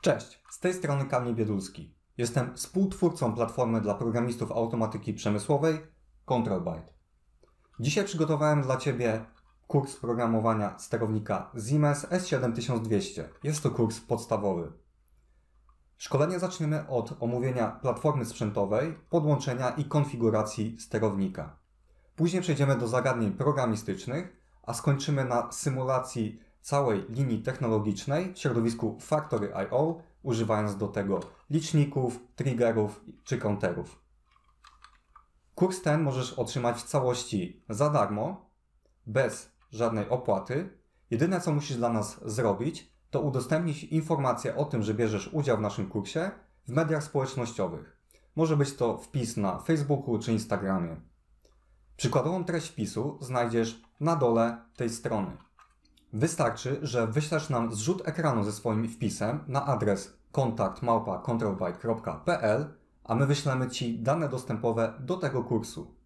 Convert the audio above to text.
Cześć, z tej strony Kamil Biedulski. Jestem współtwórcą platformy dla programistów automatyki przemysłowej ControlByte. Dzisiaj przygotowałem dla Ciebie kurs programowania sterownika Siemens S7200. Jest to kurs podstawowy. Szkolenie zaczniemy od omówienia platformy sprzętowej, podłączenia i konfiguracji sterownika. Później przejdziemy do zagadnień programistycznych, a skończymy na symulacji całej linii technologicznej w środowisku Factory.io, używając do tego liczników, triggerów czy counterów. Kurs ten możesz otrzymać w całości za darmo, bez żadnej opłaty. Jedyne co musisz dla nas zrobić, to udostępnić informację o tym, że bierzesz udział w naszym kursie w mediach społecznościowych. Może być to wpis na Facebooku czy Instagramie. Przykładową treść wpisu znajdziesz na dole tej strony. Wystarczy, że wyślesz nam zrzut ekranu ze swoim wpisem na adres kontaktmałpa.controlbyte.pl, a my wyślemy Ci dane dostępowe do tego kursu.